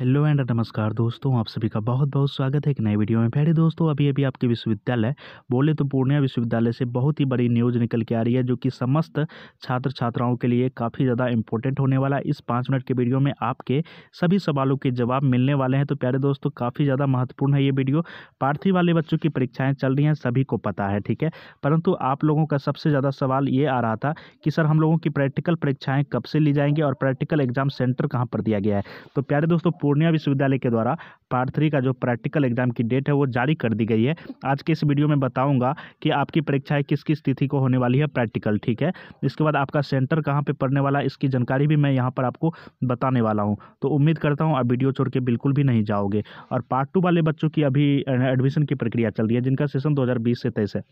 hello and नमस्कार दोस्तों आप सभी का बहुत बहुत स्वागत है एक नए वीडियो में पहले दोस्तों अभी अभी आपके विश्वविद्यालय बोले तो पूर्णिया विश्वविद्यालय से बहुत ही बड़ी न्यूज़ निकल के आ रही है जो कि समस्त छात्र छात्राओं के लिए काफ़ी ज़्यादा इंपॉर्टेंट होने वाला है इस पाँच मिनट के वीडियो में आपके सभी सवालों के जवाब मिलने वाले हैं तो प्यारे दोस्तों काफ़ी ज़्यादा महत्वपूर्ण है ये वीडियो पार्थी वाले बच्चों की परीक्षाएँ चल रही हैं सभी को पता है ठीक है परंतु आप लोगों का सबसे ज़्यादा सवाल ये आ रहा था कि सर हम लोगों की प्रैक्टिकल परीक्षाएँ कब से ली जाएंगी और प्रैक्टिकल एग्जाम सेंटर कहाँ पर दिया गया है तो प्यारे दोस्तों पूर्णिया विश्वविद्यालय के द्वारा पार्ट थ्री का जो प्रैक्टिकल एग्जाम की डेट है वो जारी कर दी गई है आज के इस वीडियो में बताऊंगा कि आपकी परीक्षाएं किस किस तिथि को होने वाली है प्रैक्टिकल ठीक है इसके बाद आपका सेंटर कहाँ पर पड़ने वाला है इसकी जानकारी भी मैं यहाँ पर आपको बताने वाला हूँ तो उम्मीद करता हूँ आप वीडियो छोड़ के बिल्कुल भी नहीं जाओगे और पार्ट टू वाले बच्चों की अभी एडमिशन की प्रक्रिया चल रही है जिनका सेशन दो से तेईस है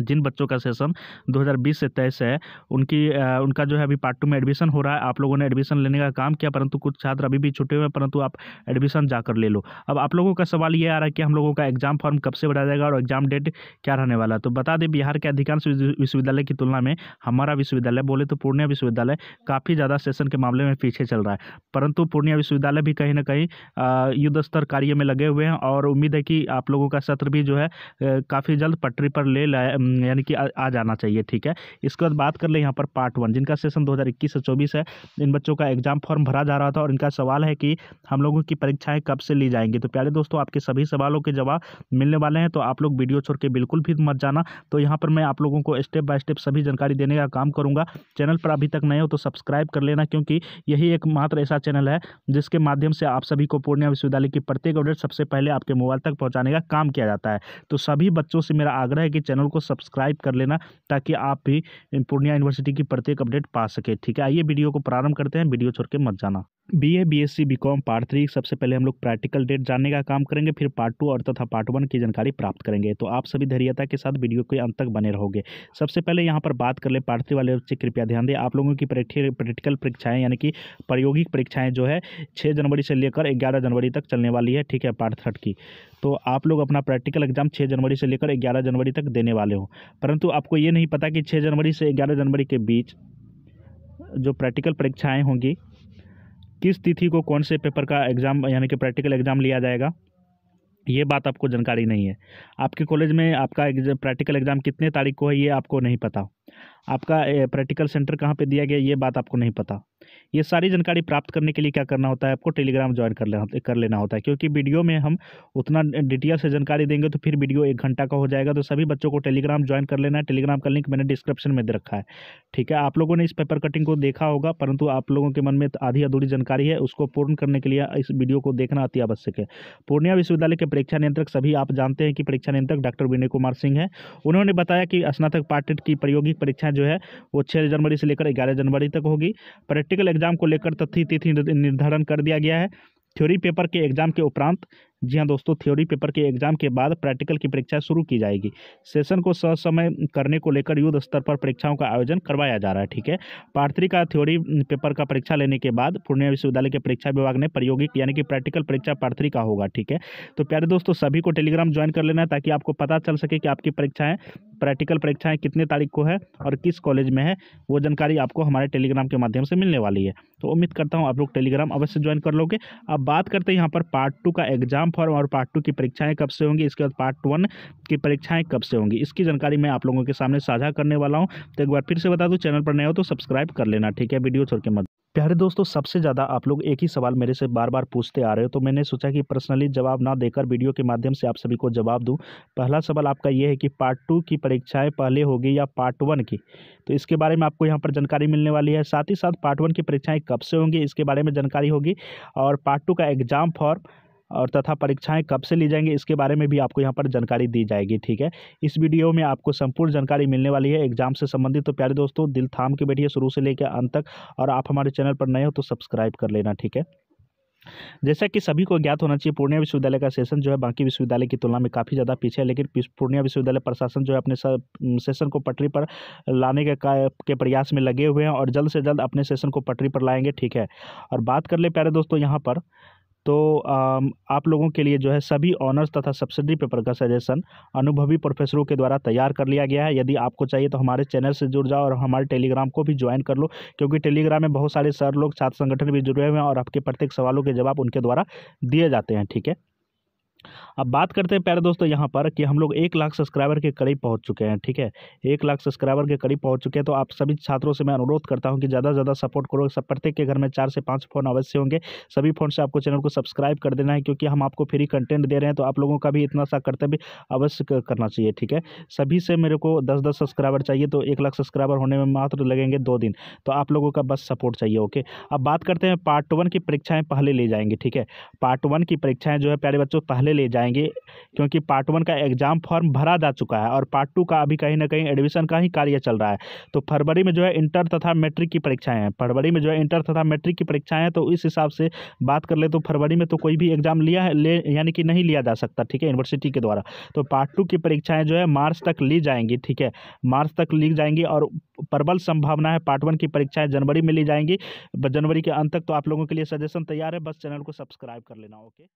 जिन बच्चों का सेशन 2020 से तेईस है उनकी आ, उनका जो है अभी पार्ट टू में एडमिशन हो रहा है आप लोगों ने एडमिशन लेने का काम किया परंतु कुछ छात्र अभी भी छुट्टे हुए हैं परंतु आप एडमिशन जाकर ले लो अब आप लोगों का सवाल ये आ रहा है कि हम लोगों का एग्जाम फॉर्म कब से भरा जाएगा और एग्जाम डेट क्या रहने वाला है तो बता दें बिहार के अधिकांश विश्वविद्यालय की तुलना में हमारा विश्वविद्यालय बोले तो पूर्णिया विश्वविद्यालय काफ़ी ज़्यादा सेशन के मामले में पीछे चल रहा है परंतु पूर्णिया विश्वविद्यालय भी कहीं ना कहीं युद्ध स्तर कार्य में लगे हुए हैं और उम्मीद है कि आप लोगों का सत्र भी जो है काफ़ी जल्द पटरी पर ले लाए यानी कि आ, जाना चाहिए ठीक है इसके बाद बात कर ले यहाँ पर पार्ट वन जिनका सेशन 2021 से 24 है इन बच्चों का एग्जाम फॉर्म भरा जा रहा था और इनका सवाल है कि हम लोगों की परीक्षाएँ कब से ली जाएंगी तो प्यारे दोस्तों आपके सभी सवालों के जवाब मिलने वाले हैं तो आप लोग वीडियो छोड़ के बिल्कुल भी मत जाना तो यहाँ पर मैं आप लोगों को स्टेप बाय स्टेप सभी जानकारी देने का काम करूँगा चैनल पर अभी तक नए हो तो सब्सक्राइब कर लेना क्योंकि यही एक मात्र ऐसा चैनल है जिसके माध्यम से आप सभी को पूर्णिया विश्वविद्यालय की प्रत्येक अपडेट सबसे पहले आपके मोबाइल तक पहुँचाने का काम किया जाता है तो सभी बच्चों से मेरा आग्रह है कि चैनल को सब्सक्राइब कर लेना ताकि आप भी पूर्णिया यूनिवर्सिटी की प्रत्येक अपडेट पा सके ठीक है आइए वीडियो को प्रारंभ करते हैं वीडियो छोड़ के मत जाना B A B S C B com part three सबसे पहले हम लोग प्रैक्टिकल डेट जानने का काम करेंगे फिर पार्ट टू और तथा पार्ट वन की जानकारी प्राप्त करेंगे तो आप सभी धैर्यता के साथ वीडियो के अंत तक बने रहोगे सबसे पहले यहाँ पर बात कर ले पार्ट थ्री वाले बच्चे कृपया ध्यान दें आप लोगों की प्रैक्टिकल परीक्षाएँ यानी कि प्रायोगिक परीक्षाएँ जो है छः जनवरी से लेकर ग्यारह जनवरी तक चलने वाली है ठीक है पार्ट थर्ड की तो आप लोग अपना प्रैक्टिकल एग्जाम छः जनवरी से लेकर ग्यारह जनवरी तक देने वाले हो परंतु आपको ये नहीं पता कि छः जनवरी से ग्यारह जनवरी के बीच जो प्रैक्टिकल परीक्षाएँ होंगी किस तिथि को कौन से पेपर का एग्ज़ाम यानी कि प्रैक्टिकल एग्ज़ाम लिया जाएगा ये बात आपको जानकारी नहीं है आपके कॉलेज में आपका एग्जाम प्रैक्टिकल एग्ज़ाम कितने तारीख को है ये आपको नहीं पता आपका प्रैक्टिकल सेंटर कहाँ पे दिया गया ये बात आपको नहीं पता ये सारी जानकारी प्राप्त करने के लिए क्या करना होता है आपको टेलीग्राम ज्वाइन कर लेना कर लेना होता है क्योंकि वीडियो में हम उतना डिटेल से जानकारी देंगे तो फिर वीडियो एक घंटा का हो जाएगा तो सभी बच्चों को टेलीग्राम ज्वाइन कर लेना है टेलीग्राम का लिंक मैंने डिस्क्रिप्शन में दे रखा है ठीक है आप लोगों ने इस पेपर कटिंग को देखा होगा परंतु आप लोगों के मन में तो आधी अधूरी जानकारी है उसको पूर्ण करने के लिए इस वीडियो को देखना अति आवश्यक है पूर्णिया विश्वविद्यालय के परीक्षा नियंत्रक सभी आप जानते हैं कि परीक्षा नियंत्रक डॉक्टर विनय कुमार सिंह है उन्होंने बताया कि स्नातक पार्टी की प्रायोगिक परीक्षाएं जो है वो छः जनवरी से लेकर ग्यारह जनवरी तक होगी प्रैक्टिकल प्रैक्टिकल एग्जाम को लेकर तथ्य तिथि निर्धारण कर दिया गया है थ्योरी पेपर के एग्जाम के उपरांत जी हाँ दोस्तों थ्योरी पेपर के एग्जाम के बाद प्रैक्टिकल की परीक्षा शुरू की जाएगी सेशन को समय करने को लेकर युद्ध स्तर पर परीक्षाओं का आयोजन करवाया जा रहा है ठीक है पार्ट थ्री का थ्योरी पेपर का परीक्षा लेने के बाद पूर्णिया विश्वविद्यालय के परीक्षा विभाग ने प्रायोगिक यानी कि प्रैक्टिकल परीक्षा पार्ट थ्री का होगा ठीक है तो प्यारे दोस्तों सभी को टेलीग्राम ज्वाइन कर लेना है ताकि आपको पता चल सके कि आपकी परीक्षाएँ प्रैक्टिकल परीक्षाएँ कितने तारीख को है और किस कॉलेज में है वो जानकारी आपको हमारे टेलीग्राम के माध्यम से मिलने वाली है तो उम्मीद करता हूँ आप लोग टेलीग्राम अवश्य ज्वाइन कर लोगे अब बात करते हैं यहाँ पर पार्ट टू का एग्जाम फॉर्म और पार्ट टू की परीक्षाएं कब से होंगी इसके बाद पार्ट वन की परीक्षाएं कब से होंगी इसकी जानकारी मैं आप लोगों के सामने साझा करने वाला हूँ तो एक बार फिर से बता दूँ चैनल पर नए हो तो सब्सक्राइब कर लेना ठीक है वीडियो छोड़ के मत प्यारे दोस्तों सबसे ज़्यादा आप लोग एक ही सवाल मेरे से बार बार पूछते आ रहे हो तो मैंने सोचा कि पर्सनली जवाब ना देकर वीडियो के माध्यम से आप सभी को जवाब दूं पहला सवाल आपका ये है कि पार्ट टू की परीक्षाएं पहले होगी या पार्ट वन की तो इसके बारे में आपको यहाँ पर जानकारी मिलने वाली है साथ ही साथ पार्ट वन की परीक्षाएँ कब से होंगी इसके बारे में जानकारी होगी और पार्ट टू का एग्ज़ाम फॉर्म और तथा परीक्षाएं कब से ली जाएंगी इसके बारे में भी आपको यहाँ पर जानकारी दी जाएगी ठीक है इस वीडियो में आपको संपूर्ण जानकारी मिलने वाली है एग्जाम से संबंधित तो प्यारे दोस्तों दिल थाम के बैठिए शुरू से लेकर अंत तक और आप हमारे चैनल पर नए हो तो सब्सक्राइब कर लेना ठीक है जैसा कि सभी को ज्ञात होना चाहिए पूर्णिया विश्वविद्यालय का सेशन जो है बाकी विश्वविद्यालय की तुलना में काफ़ी ज़्यादा पीछे है लेकिन पूर्णिया विश्वविद्यालय प्रशासन जो है अपने सेशन को पटरी पर लाने के के प्रयास में लगे हुए हैं और जल्द से जल्द अपने सेशन को पटरी पर लाएंगे ठीक है और बात कर ले प्यारे दोस्तों यहाँ पर तो आप लोगों के लिए जो है सभी ऑनर्स तथा सब्सिडी पेपर का सजेशन अनुभवी प्रोफेसरों के द्वारा तैयार कर लिया गया है यदि आपको चाहिए तो हमारे चैनल से जुड़ जाओ और हमारे टेलीग्राम को भी ज्वाइन कर लो क्योंकि टेलीग्राम में बहुत सारे सर लोग छात्र संगठन भी जुड़े हुए हैं और आपके प्रत्येक सवालों के जवाब उनके द्वारा दिए जाते हैं ठीक है अब बात करते हैं प्यारे दोस्तों यहाँ पर कि हम लोग एक लाख सब्सक्राइबर के करीब पहुँच चुके हैं ठीक है एक लाख सब्सक्राइबर के करीब पहुँच चुके हैं तो आप सभी छात्रों से मैं अनुरोध करता हूँ कि ज़्यादा से ज़्यादा सपोर्ट करो सब प्रत्येक के घर में चार से पांच फ़ोन अवश्य होंगे सभी फ़ोन से आपको चैनल को सब्सक्राइब कर देना है क्योंकि हम आपको फ्री कंटेंट दे रहे हैं तो आप लोगों का भी इतना सा कर्तव्य अवश्य करना चाहिए ठीक है सभी से मेरे को दस दस सब्सक्राइबर चाहिए तो एक लाख सब्सक्राइबर होने में मात्र लगेंगे दो दिन तो आप लोगों का बस सपोर्ट चाहिए ओके अब बात करते हैं पार्ट वन की परीक्षाएँ पहले ले जाएंगे ठीक है पार्ट वन की परीक्षाएँ जो है प्यारे बच्चों पहले पहले ले जाएंगे क्योंकि पार्ट वन का एग्ज़ाम फॉर्म भरा जा चुका है और पार्ट टू का अभी कहीं ना कहीं एडमिशन का ही कार्य चल रहा है तो फरवरी में जो है इंटर तथा मैट्रिक की परीक्षाएं हैं फरवरी में जो है इंटर तथा मैट्रिक की परीक्षाएं हैं तो इस हिसाब से बात कर ले तो फरवरी में तो कोई भी एग्ज़ाम लिया है ले यानी कि नहीं लिया जा सकता ठीक है यूनिवर्सिटी के द्वारा तो पार्ट टू की परीक्षाएँ जो है मार्च तक ली जाएंगी ठीक है मार्च तक ली जाएंगी और प्रबल संभावना है पार्ट वन की परीक्षाएँ जनवरी में ली जाएंगी जनवरी के अंत तक तो आप लोगों के लिए सजेशन तैयार है बस चैनल को सब्सक्राइब कर लेना ओके